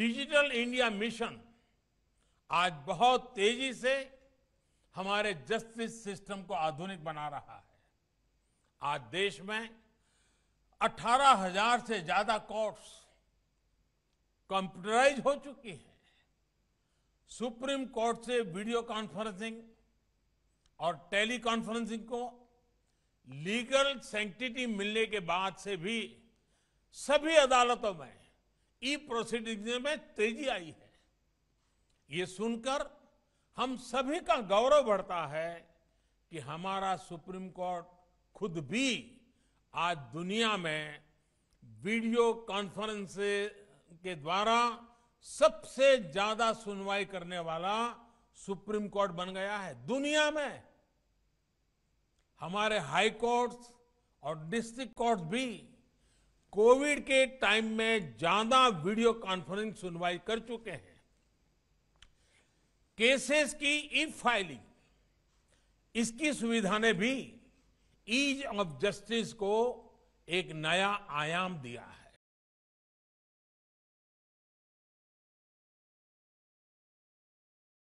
digital India mission आज बहुत तेजी से हमारे जस्टिस सिस्टम को आधुनिक बना रहा है आज देश में 18,000 से ज्यादा कोर्ट्स कंप्यूटराइज हो चुकी है सुप्रीम कोर्ट से वीडियो कॉन्फ्रेंसिंग और टेली कॉन्फ्रेंसिंग को लीगल सेंटिटी मिलने के बाद से भी सभी अदालतों में ई प्रोसीडिंग में तेजी आई है ये सुनकर हम सभी का गौरव बढ़ता है कि हमारा सुप्रीम कोर्ट खुद भी आज दुनिया में वीडियो कॉन्फ्रेंस के द्वारा सबसे ज्यादा सुनवाई करने वाला सुप्रीम कोर्ट बन गया है दुनिया में हमारे हाई कोर्ट्स और डिस्ट्रिक्ट कोर्ट भी कोविड के टाइम में ज्यादा वीडियो कॉन्फ्रेंस सुनवाई कर चुके हैं केसेस की ई फाइलिंग इसकी सुविधा ने भी ईज ऑफ जस्टिस को एक नया आयाम दिया है